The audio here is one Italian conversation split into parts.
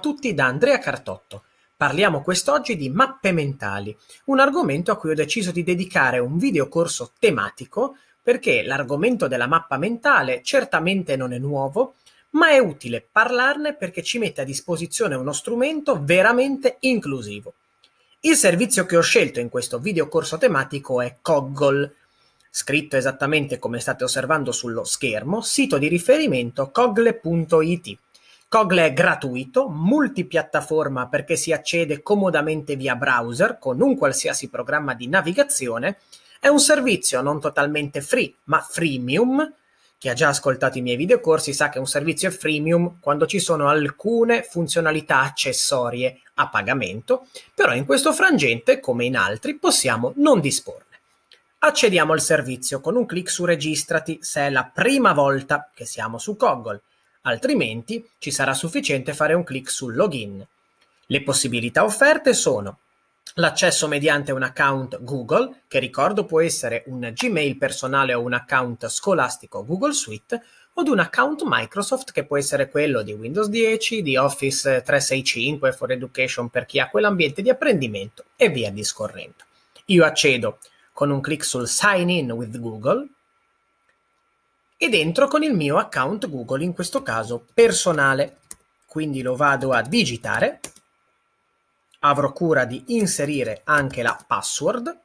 tutti da Andrea Cartotto. Parliamo quest'oggi di mappe mentali, un argomento a cui ho deciso di dedicare un videocorso tematico perché l'argomento della mappa mentale certamente non è nuovo, ma è utile parlarne perché ci mette a disposizione uno strumento veramente inclusivo. Il servizio che ho scelto in questo videocorso tematico è Coggle, scritto esattamente come state osservando sullo schermo, sito di riferimento cogle.it Kogl è gratuito, multipiattaforma perché si accede comodamente via browser con un qualsiasi programma di navigazione, è un servizio non totalmente free, ma freemium. Chi ha già ascoltato i miei videocorsi sa che un servizio è freemium quando ci sono alcune funzionalità accessorie a pagamento, però in questo frangente, come in altri, possiamo non disporne. Accediamo al servizio con un clic su registrati se è la prima volta che siamo su Koggle altrimenti ci sarà sufficiente fare un clic sul login. Le possibilità offerte sono l'accesso mediante un account Google, che ricordo può essere un Gmail personale o un account scolastico Google Suite, o un account Microsoft che può essere quello di Windows 10, di Office 365, for Education per chi ha quell'ambiente di apprendimento e via discorrendo. Io accedo con un clic sul Sign in with Google, ed entro con il mio account Google, in questo caso personale. Quindi lo vado a digitare, avrò cura di inserire anche la password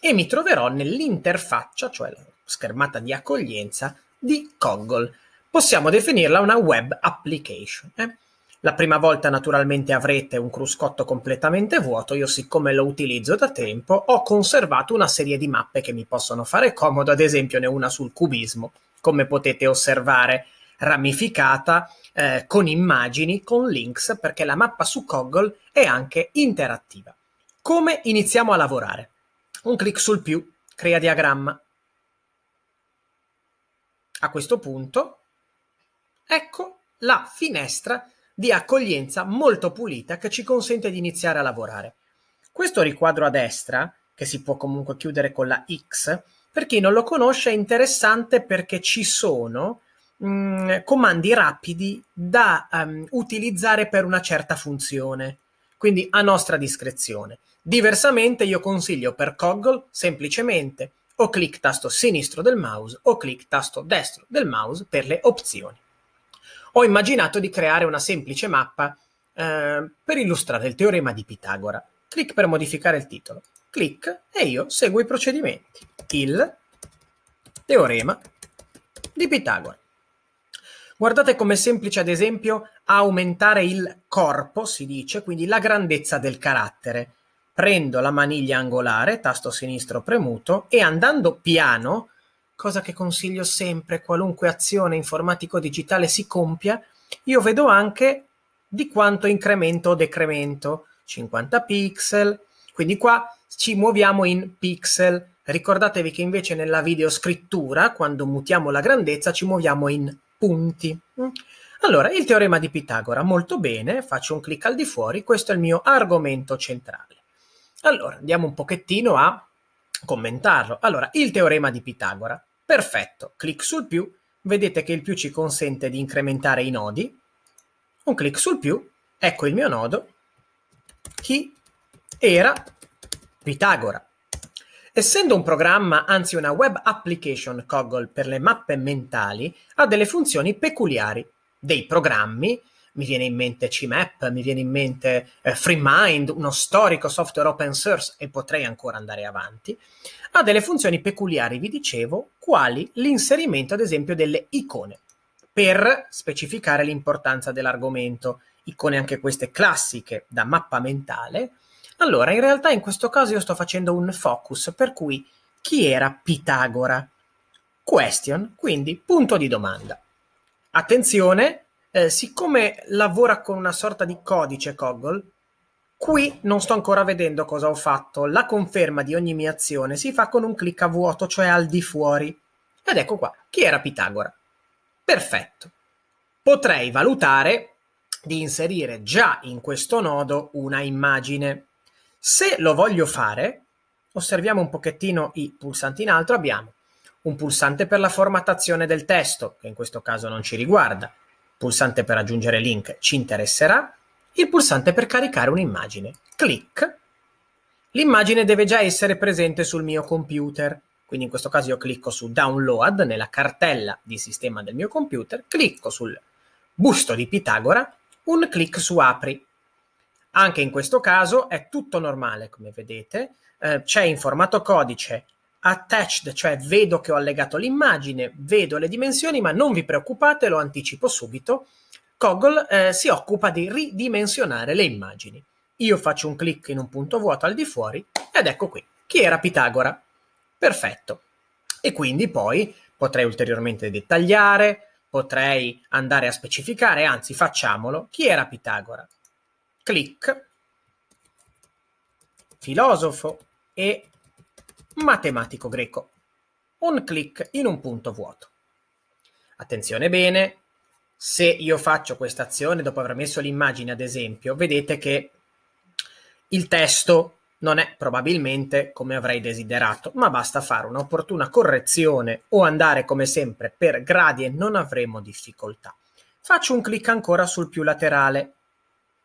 e mi troverò nell'interfaccia, cioè la schermata di accoglienza di Coggle. Possiamo definirla una web application. Eh? La prima volta naturalmente avrete un cruscotto completamente vuoto, io siccome lo utilizzo da tempo ho conservato una serie di mappe che mi possono fare comodo, ad esempio ne una sul cubismo, come potete osservare ramificata eh, con immagini, con links, perché la mappa su Coggle è anche interattiva. Come iniziamo a lavorare? Un clic sul più crea diagramma. A questo punto, ecco la finestra di accoglienza molto pulita che ci consente di iniziare a lavorare. Questo riquadro a destra, che si può comunque chiudere con la X, per chi non lo conosce è interessante perché ci sono mh, mm, comandi rapidi da um, utilizzare per una certa funzione, quindi a nostra discrezione. Diversamente io consiglio per Coggle semplicemente o clic tasto sinistro del mouse o clic tasto destro del mouse per le opzioni ho immaginato di creare una semplice mappa eh, per illustrare il teorema di Pitagora. Clic per modificare il titolo. Clic e io seguo i procedimenti. Il teorema di Pitagora. Guardate come semplice, ad esempio, aumentare il corpo, si dice, quindi la grandezza del carattere. Prendo la maniglia angolare, tasto sinistro premuto, e andando piano cosa che consiglio sempre qualunque azione informatico-digitale si compia, io vedo anche di quanto incremento o decremento, 50 pixel, quindi qua ci muoviamo in pixel. Ricordatevi che invece nella videoscrittura, quando mutiamo la grandezza, ci muoviamo in punti. Mm. Allora, il teorema di Pitagora, molto bene, faccio un clic al di fuori, questo è il mio argomento centrale. Allora, andiamo un pochettino a commentarlo. Allora, il teorema di Pitagora. Perfetto, clic sul più, vedete che il più ci consente di incrementare i nodi. Un clic sul più, ecco il mio nodo. Chi era Pitagora? Essendo un programma, anzi una web application Coggle per le mappe mentali, ha delle funzioni peculiari, dei programmi mi viene in mente CMAP, mi viene in mente eh, FreeMind, uno storico software open source e potrei ancora andare avanti, ha delle funzioni peculiari, vi dicevo, quali l'inserimento ad esempio delle icone per specificare l'importanza dell'argomento, icone anche queste classiche da mappa mentale. Allora, in realtà in questo caso io sto facendo un focus, per cui chi era Pitagora? Question, quindi punto di domanda. Attenzione, eh, siccome lavora con una sorta di codice Coggle, qui non sto ancora vedendo cosa ho fatto. La conferma di ogni mia azione si fa con un clic a vuoto, cioè al di fuori. Ed ecco qua, chi era Pitagora? Perfetto. Potrei valutare di inserire già in questo nodo una immagine. Se lo voglio fare, osserviamo un pochettino i pulsanti in alto, abbiamo un pulsante per la formattazione del testo, che in questo caso non ci riguarda, pulsante per aggiungere link ci interesserà, il pulsante per caricare un'immagine. Clic. L'immagine deve già essere presente sul mio computer. Quindi in questo caso io clicco su Download nella cartella di sistema del mio computer, clicco sul busto di Pitagora, un clic su Apri. Anche in questo caso è tutto normale, come vedete. Eh, c'è in formato codice attached, cioè vedo che ho allegato l'immagine, vedo le dimensioni, ma non vi preoccupate, lo anticipo subito. Coggle eh, si occupa di ridimensionare le immagini. Io faccio un clic in un punto vuoto al di fuori ed ecco qui. Chi era Pitagora? Perfetto. E quindi poi potrei ulteriormente dettagliare, potrei andare a specificare, anzi facciamolo. Chi era Pitagora? Clic, filosofo e matematico greco. Un clic in un punto vuoto. Attenzione bene, se io faccio questa azione dopo aver messo l'immagine ad esempio, vedete che il testo non è probabilmente come avrei desiderato, ma basta fare un'opportuna correzione o andare come sempre per gradi e non avremo difficoltà. Faccio un clic ancora sul più laterale,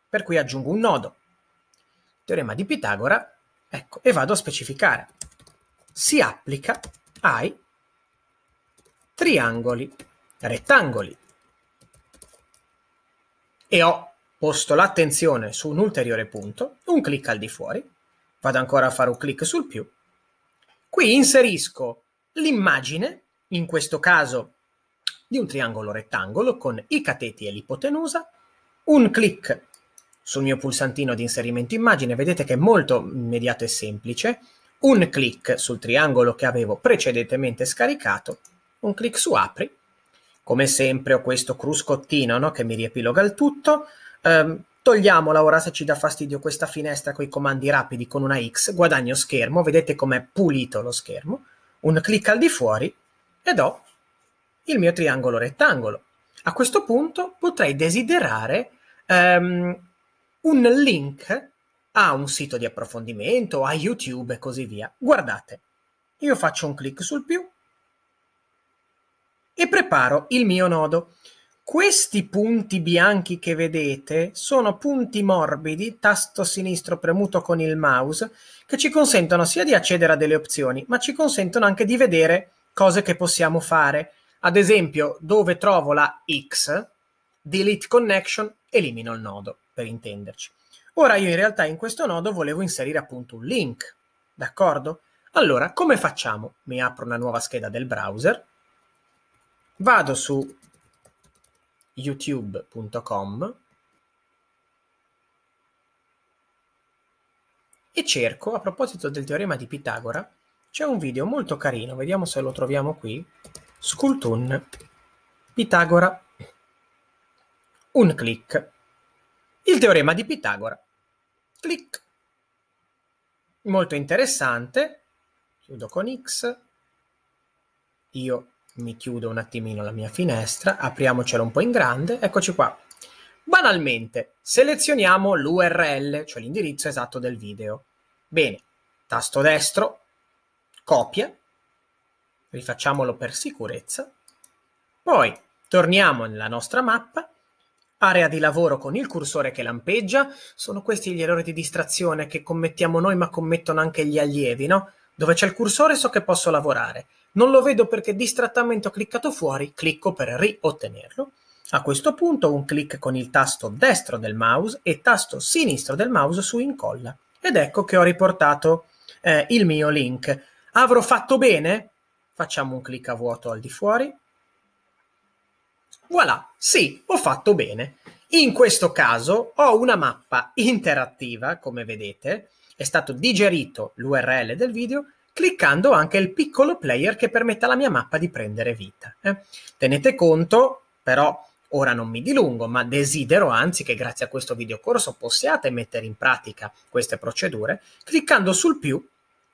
per cui aggiungo un nodo. Teorema di Pitagora, ecco, e vado a specificare si applica ai triangoli rettangoli. E ho posto l'attenzione su un ulteriore punto, un clic al di fuori, vado ancora a fare un clic sul più, qui inserisco l'immagine, in questo caso di un triangolo rettangolo con i cateti e l'ipotenusa, un clic sul mio pulsantino di inserimento immagine, vedete che è molto immediato e semplice, un clic sul triangolo che avevo precedentemente scaricato, un clic su apri, come sempre ho questo cruscottino no, che mi riepiloga il tutto, ehm, togliamola ora se ci dà fastidio questa finestra con i comandi rapidi con una X, guadagno schermo, vedete com'è pulito lo schermo, un clic al di fuori ed ho il mio triangolo rettangolo. A questo punto potrei desiderare um, un link a un sito di approfondimento, a YouTube e così via. Guardate, io faccio un clic sul più e preparo il mio nodo. Questi punti bianchi che vedete sono punti morbidi, tasto sinistro premuto con il mouse, che ci consentono sia di accedere a delle opzioni, ma ci consentono anche di vedere cose che possiamo fare. Ad esempio, dove trovo la X, delete connection, elimino il nodo, per intenderci. Ora io in realtà in questo nodo volevo inserire appunto un link, d'accordo? Allora, come facciamo? Mi apro una nuova scheda del browser, vado su youtube.com e cerco, a proposito del teorema di Pitagora, c'è un video molto carino, vediamo se lo troviamo qui, Scultun Pitagora, un clic il teorema di Pitagora. Clic. Molto interessante. Chiudo con X. Io mi chiudo un attimino la mia finestra, apriamocela un po' in grande. Eccoci qua. Banalmente, selezioniamo l'URL, cioè l'indirizzo esatto del video. Bene, tasto destro, copia, rifacciamolo per sicurezza. Poi torniamo nella nostra mappa Area di lavoro con il cursore che lampeggia, sono questi gli errori di distrazione che commettiamo noi ma commettono anche gli allievi, no? Dove c'è il cursore so che posso lavorare, non lo vedo perché distrattamente ho cliccato fuori, clicco per riottenerlo. A questo punto un clic con il tasto destro del mouse e tasto sinistro del mouse su incolla. Ed ecco che ho riportato eh, il mio link. Avrò fatto bene? Facciamo un clic a vuoto al di fuori, Voilà, sì, ho fatto bene. In questo caso ho una mappa interattiva, come vedete, è stato digerito l'URL del video cliccando anche il piccolo player che permette alla mia mappa di prendere vita. Eh? Tenete conto, però ora non mi dilungo, ma desidero anzi che grazie a questo videocorso possiate mettere in pratica queste procedure, cliccando sul più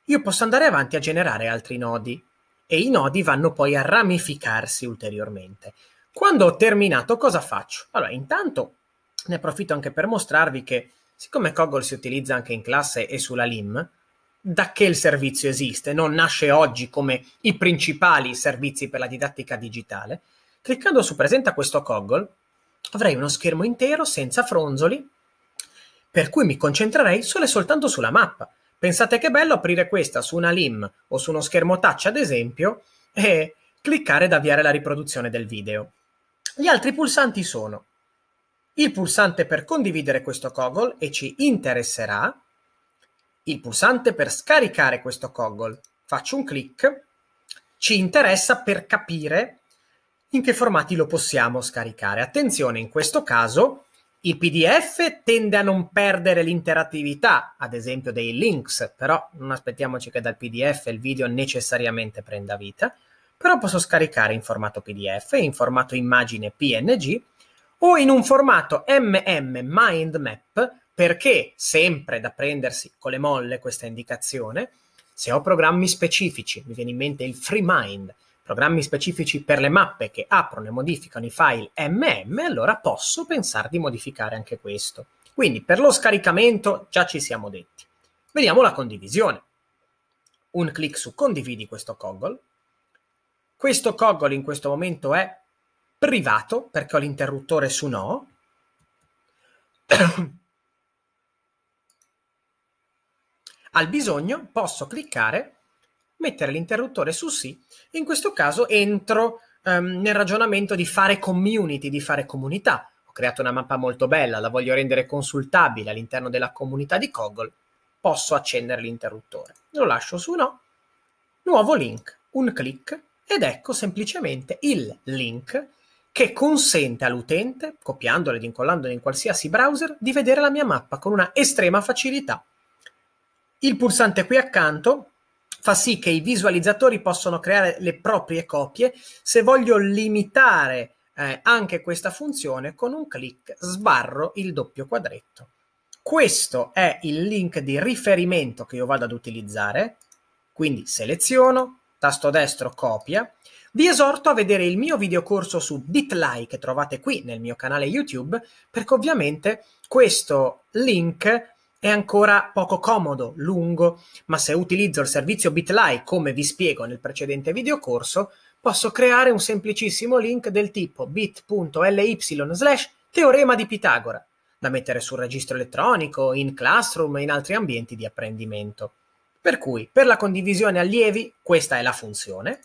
io posso andare avanti a generare altri nodi e i nodi vanno poi a ramificarsi ulteriormente. Quando ho terminato, cosa faccio? Allora, intanto ne approfitto anche per mostrarvi che, siccome Coggle si utilizza anche in classe e sulla LIM, da che il servizio esiste, non nasce oggi come i principali servizi per la didattica digitale, cliccando su Presenta questo Coggle avrei uno schermo intero senza fronzoli, per cui mi concentrerei solo e soltanto sulla mappa. Pensate che bello aprire questa su una LIM o su uno schermo touch, ad esempio, e cliccare ed avviare la riproduzione del video. Gli altri pulsanti sono il pulsante per condividere questo Coggle e ci interesserà, il pulsante per scaricare questo Coggle, faccio un clic, ci interessa per capire in che formati lo possiamo scaricare. Attenzione, in questo caso il PDF tende a non perdere l'interattività, ad esempio dei links, però non aspettiamoci che dal PDF il video necessariamente prenda vita però posso scaricare in formato PDF, in formato immagine PNG o in un formato MM Mind Map perché sempre da prendersi con le molle questa indicazione, se ho programmi specifici, mi viene in mente il FreeMind, programmi specifici per le mappe che aprono e modificano i file MM, allora posso pensare di modificare anche questo. Quindi per lo scaricamento già ci siamo detti. Vediamo la condivisione. Un clic su condividi questo Coggle questo Cogol in questo momento è privato perché ho l'interruttore su no. Al bisogno posso cliccare, mettere l'interruttore su sì, in questo caso entro ehm, nel ragionamento di fare community, di fare comunità. Ho creato una mappa molto bella, la voglio rendere consultabile all'interno della comunità di Cogol, posso accendere l'interruttore. Lo lascio su no, nuovo link, un clic, ed ecco semplicemente il link che consente all'utente, copiandolo ed incollandolo in qualsiasi browser, di vedere la mia mappa con una estrema facilità. Il pulsante qui accanto fa sì che i visualizzatori possano creare le proprie copie. Se voglio limitare eh, anche questa funzione, con un clic sbarro il doppio quadretto. Questo è il link di riferimento che io vado ad utilizzare, quindi seleziono, tasto destro copia, vi esorto a vedere il mio videocorso su Bitly che trovate qui nel mio canale YouTube, perché ovviamente questo link è ancora poco comodo, lungo, ma se utilizzo il servizio Bitly, come vi spiego nel precedente videocorso, posso creare un semplicissimo link del tipo bit.ly slash teorema di Pitagora, da mettere sul registro elettronico, in Classroom e in altri ambienti di apprendimento. Per cui per la condivisione allievi questa è la funzione.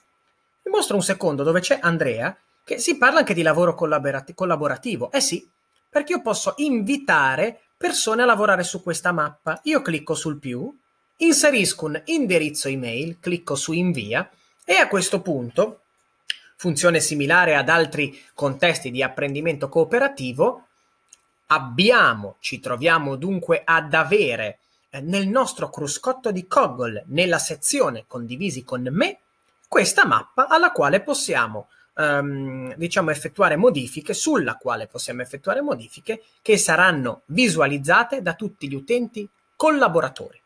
Vi mostro un secondo dove c'è Andrea che si parla anche di lavoro collaborati- collaborativo. Eh sì, perché io posso invitare persone a lavorare su questa mappa. Io clicco sul più, inserisco un indirizzo email, clicco su invia e a questo punto, funzione similare ad altri contesti di apprendimento cooperativo, abbiamo, ci troviamo dunque ad avere nel nostro cruscotto di Coggle, nella sezione condivisi con me, questa mappa alla quale possiamo ehm, diciamo effettuare modifiche, sulla quale possiamo effettuare modifiche che saranno visualizzate da tutti gli utenti collaboratori.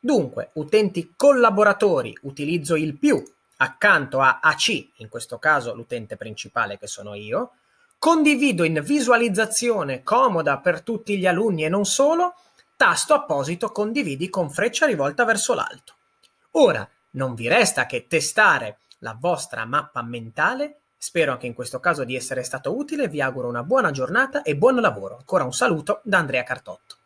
Dunque, utenti collaboratori, utilizzo il più accanto a AC, in questo caso l'utente principale che sono io, condivido in visualizzazione comoda per tutti gli alunni e non solo tasto apposito condividi con freccia rivolta verso l'alto. Ora non vi resta che testare la vostra mappa mentale. Spero anche in questo caso di essere stato utile, vi auguro una buona giornata e buon lavoro. Ancora un saluto da Andrea Cartotto.